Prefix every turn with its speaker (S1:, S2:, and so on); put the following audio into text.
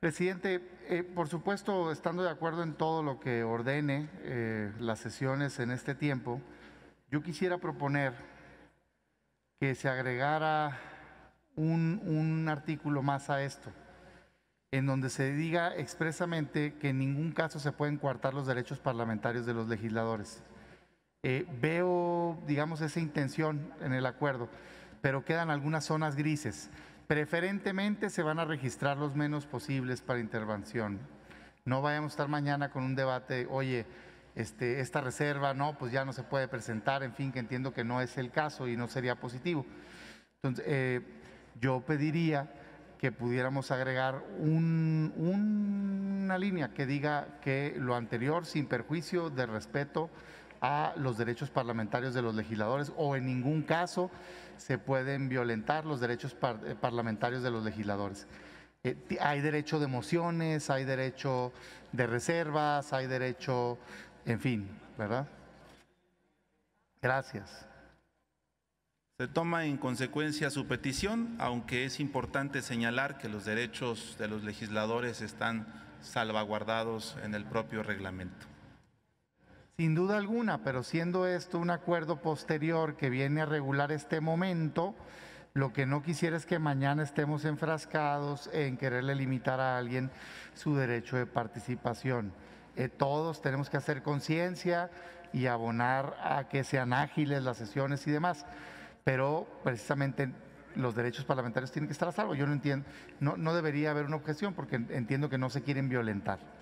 S1: Presidente, eh, por supuesto, estando de acuerdo en todo lo que ordene eh, las sesiones en este tiempo, yo quisiera proponer que se agregara un, artículo más a esto, en donde se diga expresamente que en ningún caso se pueden coartar los derechos parlamentarios de los legisladores. Eh, veo, digamos, esa intención en el acuerdo, pero quedan algunas zonas grises. Preferentemente se van a registrar los menos posibles para intervención. No vayamos a estar mañana con un debate, oye, este, esta reserva no, pues ya no se puede presentar, en fin, que entiendo que no es el caso y no sería positivo. Entonces, eh, yo pediría que pudiéramos agregar una línea que diga que lo anterior, sin perjuicio de respeto a los derechos parlamentarios de los legisladores o en ningún caso se pueden violentar los derechos eh, parlamentarios de los legisladores. Eh, hay derecho de mociones, hay derecho de reservas, hay derecho, en fin, ¿verdad?
S2: Gracias. Se toma en consecuencia su petición, aunque es importante señalar que los derechos de los legisladores están salvaguardados en el propio reglamento.
S1: Sin duda alguna, pero siendo esto un acuerdo posterior que viene a regular este momento, lo que no quisiera es que mañana estemos enfrascados en quererle limitar a alguien su derecho de participación. Eh, todos tenemos que hacer conciencia y abonar a que sean ágiles las sesiones y demás, pero precisamente los derechos parlamentarios tienen que estar a salvo. Yo no entiendo, no debería haber una objeción porque entiendo que no se quieren violentar.